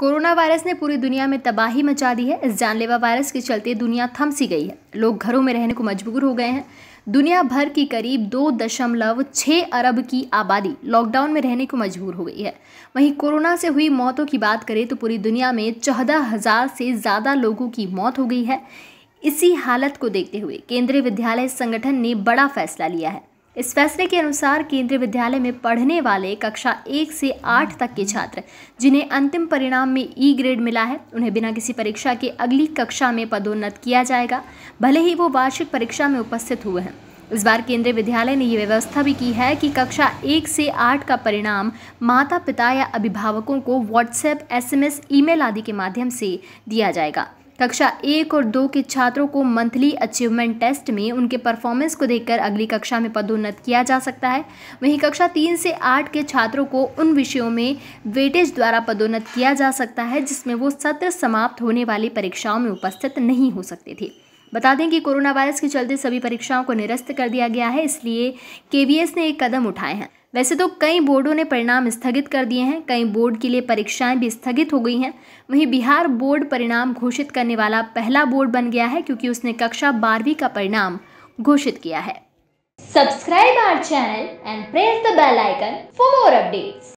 corona virus ने पूरी दुनिया में तबाही मचा दी है इस जानलेवा वायरस के चलते दुनिया थमसी गई है लोग घरों में रहने को मजबूर हो गए हैं दुनिया भर की करीब दो दशमलव छः अरब की आबादी लॉकडाउन में रहने को मजबूर हो गई है वहीं कोरोना से हुई मौतों की बात करें तो पूरी दुनिया में चौदह हज़ार से ज़्यादा लोगों की मौत हो गई है इसी हालत को देखते हुए केंद्रीय विद्यालय संगठन ने बड़ा फैसला लिया है इस फैसले के अनुसार केंद्रीय विद्यालय में पढ़ने वाले कक्षा एक से आठ तक के छात्र जिन्हें अंतिम परिणाम में ई e ग्रेड मिला है उन्हें बिना किसी परीक्षा के अगली कक्षा में पदोन्नत किया जाएगा भले ही वो वार्षिक परीक्षा में उपस्थित हुए हैं इस बार केंद्रीय विद्यालय ने यह व्यवस्था भी की है कि कक्षा एक से आठ का परिणाम माता पिता या अभिभावकों को व्हाट्सएप एसएमएस, ईमेल आदि के माध्यम से दिया जाएगा कक्षा एक और दो के छात्रों को मंथली अचीवमेंट टेस्ट में उनके परफॉर्मेंस को देखकर अगली कक्षा में पदोन्नत किया जा सकता है वहीं कक्षा तीन से आठ के छात्रों को उन विषयों में वेटेज द्वारा पदोन्नत किया जा सकता है जिसमें वो सत्र समाप्त होने वाली परीक्षाओं में उपस्थित नहीं हो सकते थे बता दें कि कोरोना वायरस के चलते सभी परीक्षाओं को निरस्त कर दिया गया है इसलिए केवीएस ने एक कदम उठाए हैं वैसे तो कई बोर्डों ने परिणाम स्थगित कर दिए हैं कई बोर्ड के लिए परीक्षाएं भी स्थगित हो गई हैं वहीं बिहार बोर्ड परिणाम घोषित करने वाला पहला बोर्ड बन गया है क्योंकि उसने कक्षा बारहवीं का परिणाम घोषित किया है subscribe our channel and press the bell icon for more updates